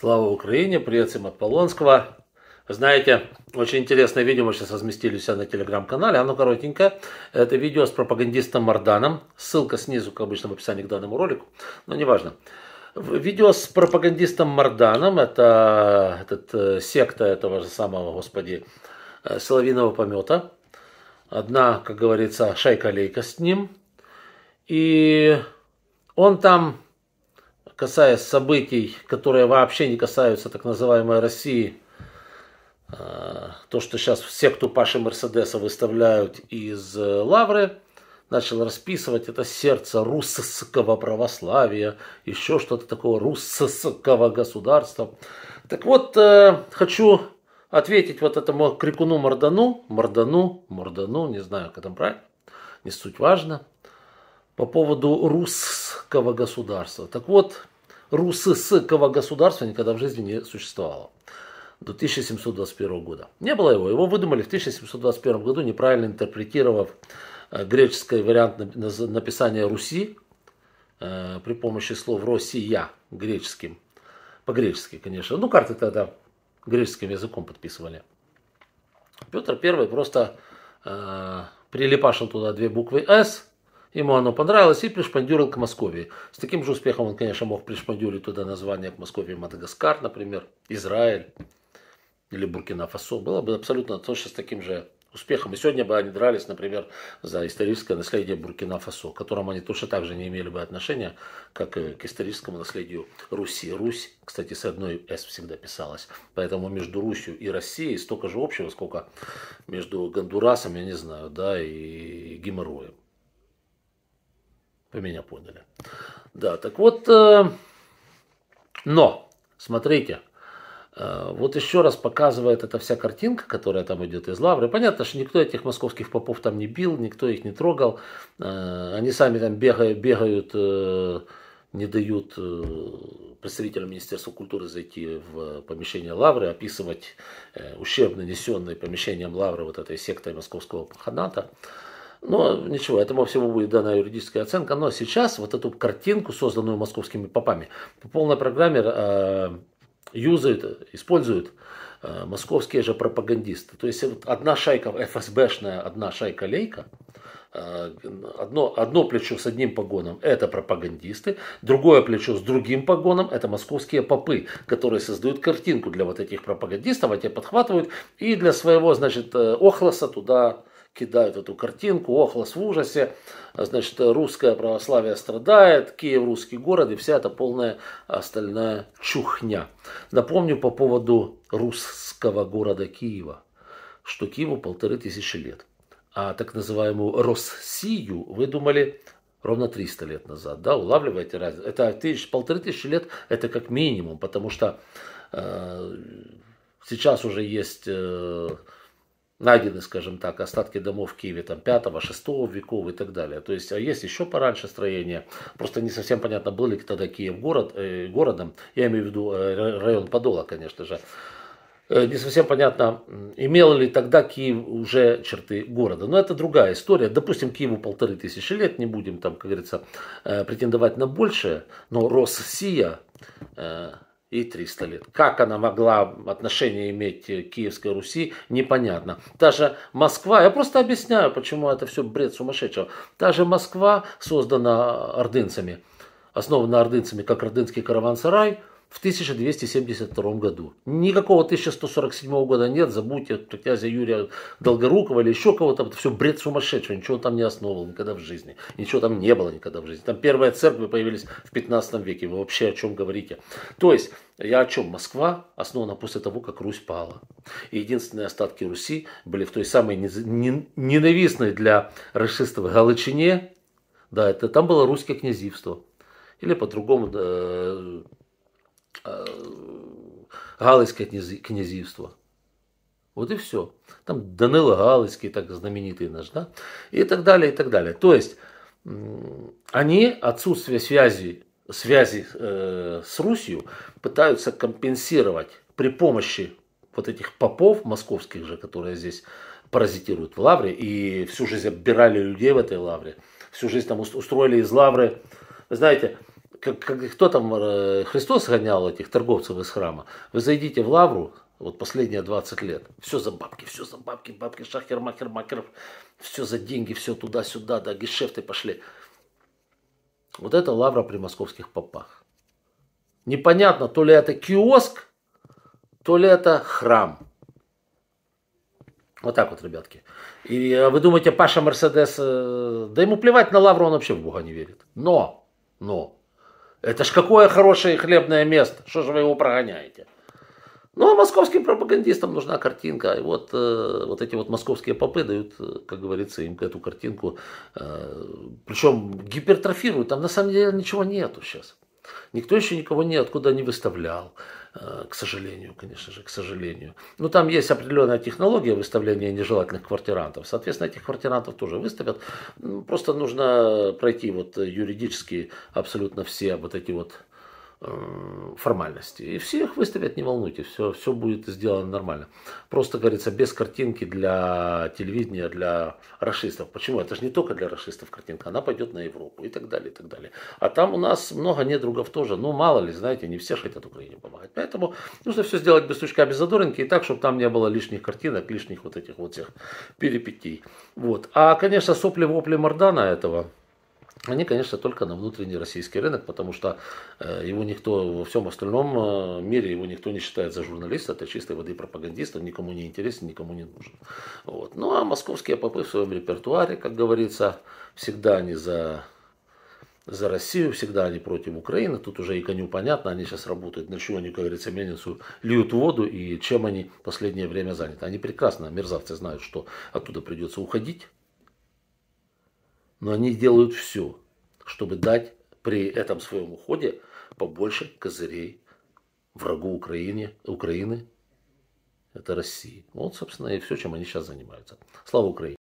Слава Украине, привет всем от Полонского. знаете, очень интересное видео мы сейчас разместили у себя на телеграм-канале, оно коротенькое. Это видео с пропагандистом Марданом, ссылка снизу, как обычно, в описании к данному ролику, но неважно. Видео с пропагандистом Марданом, это этот, э, секта этого же самого, господи, э, Соловиного помета. Одна, как говорится, шайка-лейка с ним. И он там касаясь событий, которые вообще не касаются так называемой России, а, то, что сейчас все, кто Паши Мерседеса выставляют из э, Лавры, начал расписывать это сердце русского православия, еще что-то такого русского государства. Так вот, э, хочу ответить вот этому крикуну Мордану, Мордану, Мордану, не знаю, как там правильно, не суть важно – по поводу русского государства. Так вот, русского государства никогда в жизни не существовало до 1721 года. Не было его. Его выдумали в 1721 году, неправильно интерпретировав э, греческий вариант написания Руси э, при помощи слов «Россия» греческим. По-гречески, конечно. Ну, карты тогда греческим языком подписывали. Петр I просто э, прилипашил туда две буквы «С», Ему оно понравилось и пришпандюрил к Москве. С таким же успехом он, конечно, мог пришпандюрить туда название к Москве Мадагаскар, например, Израиль или Буркина-Фасо. Было бы абсолютно точно с таким же успехом. И сегодня бы они дрались, например, за историческое наследие Буркина-Фасо, к которому они точно так же не имели бы отношения, как и к историческому наследию Руси. Русь, кстати, с одной «с» всегда писалась. Поэтому между Русью и Россией столько же общего, сколько между Гондурасом, я не знаю, да, и Геморроем. Вы меня поняли. Да, так вот, э, но, смотрите, э, вот еще раз показывает эта вся картинка, которая там идет из Лавры. Понятно, что никто этих московских попов там не бил, никто их не трогал. Э, они сами там бегают, бегают не дают представителям Министерства культуры зайти в помещение Лавры, описывать ущерб, нанесенный помещением Лавры вот этой сектой московского паханата. Но ничего, этому всему будет дана юридическая оценка. Но сейчас вот эту картинку, созданную московскими попами, по полной программе э, юзают, используют э, московские же пропагандисты. То есть вот одна шайка ФСБшная, одна шайка-лейка, э, одно, одно плечо с одним погоном – это пропагандисты, другое плечо с другим погоном – это московские попы, которые создают картинку для вот этих пропагандистов, а те подхватывают и для своего, значит, э, охлоса туда кидают эту картинку, охлос в ужасе, значит, русское православие страдает, Киев русский город и вся эта полная остальная чухня. Напомню по поводу русского города Киева, что Киеву полторы тысячи лет, а так называемую Россию выдумали ровно 300 лет назад, да, улавливаете разницу. Это тысяч, полторы тысячи лет, это как минимум, потому что э, сейчас уже есть... Э, найдены, скажем так, остатки домов в Киеве там 5-6 веков и так далее. То есть а есть еще пораньше строения, просто не совсем понятно, был ли тогда Киев город, э, городом, я имею в виду э, район Подола, конечно же. Э, не совсем понятно, имел ли тогда Киев уже черты города. Но это другая история. Допустим, Киеву полторы тысячи лет, не будем там, как говорится, э, претендовать на большее, но Россия э, и 300 лет. Как она могла отношение иметь э, к Киевской Руси, непонятно. Даже Москва, я просто объясняю, почему это все бред сумасшедшего. Даже Москва создана ордынцами, основана ордынцами, как ордынский караван-сарай – в 1272 году. Никакого 1147 года нет, забудьте князя Юрия Долгорукова или еще кого-то, это все бред сумасшедший, ничего там не основывал никогда в жизни, ничего там не было никогда в жизни. Там первые церкви появились в 15 веке, вы вообще о чем говорите? То есть, я о чем? Москва основана после того, как Русь пала. И единственные остатки Руси были в той самой ненавистной для расистов Галычине, да, это там было русское князевство. Или по-другому, Э, Галицьке князівство. Вот и все. Там Данила Галицкий, так знаменитый наш, да? И так далее, и так далее. То есть они отсутствие связи, связи э, с Русью пытаются компенсировать при помощи вот этих попов московских же, которые здесь паразитируют в Лавре и всю жизнь оббирали людей в этой Лавре. Всю жизнь там устроили из Лавры. Вы знаете, как, как, кто там э, Христос гонял этих торговцев из храма, вы зайдите в лавру, вот последние 20 лет, все за бабки, все за бабки, бабки, шахер, махер, макеров, все за деньги, все туда-сюда, да, гешефты пошли. Вот это лавра при московских попах. Непонятно, то ли это киоск, то ли это храм. Вот так вот, ребятки. И э, вы думаете, Паша Мерседес, э, да ему плевать на лавру, он вообще в Бога не верит. Но, но, это ж какое хорошее хлебное место, что же вы его прогоняете? Ну, а московским пропагандистам нужна картинка. И вот, э, вот эти вот московские попы дают, э, как говорится, им эту картинку. Э, причем гипертрофируют. Там на самом деле ничего нету сейчас. Никто еще никого ниоткуда не выставлял. Э, к сожалению, конечно же, к сожалению. Но там есть определенная технология выставления нежелательных квартирантов. Соответственно, этих квартирантов тоже выставят. Просто нужно пройти вот э, юридически абсолютно все вот эти вот Э, формальности. И всех выставят, не волнуйтесь, все, все будет сделано нормально. Просто, говорится, без картинки для телевидения, для расистов. Почему? Это же не только для расистов картинка, она пойдет на Европу и так далее, и так далее. А там у нас много недругов тоже. Ну, мало ли, знаете, не все же хотят Украине помогать. Поэтому нужно все сделать без сучка, без задоринки, и так, чтобы там не было лишних картинок, лишних вот этих вот всех перипетий. Вот. А, конечно, сопли-вопли Мордана этого – они, конечно, только на внутренний российский рынок, потому что э, его никто во всем остальном э, мире, его никто не считает за журналиста, это чистой воды пропагандист, он никому не интересен, никому не нужен. Вот. Ну а московские попы в своем репертуаре, как говорится, всегда они за за Россию, всегда они против Украины, тут уже и коню понятно, они сейчас работают, на чего они, как говорится, мельницу льют воду и чем они в последнее время заняты. Они прекрасно, мерзавцы, знают, что оттуда придется уходить, но они делают все, чтобы дать при этом своем уходе побольше козырей врагу Украине, Украины. Это России. Вот, собственно, и все, чем они сейчас занимаются. Слава Украине!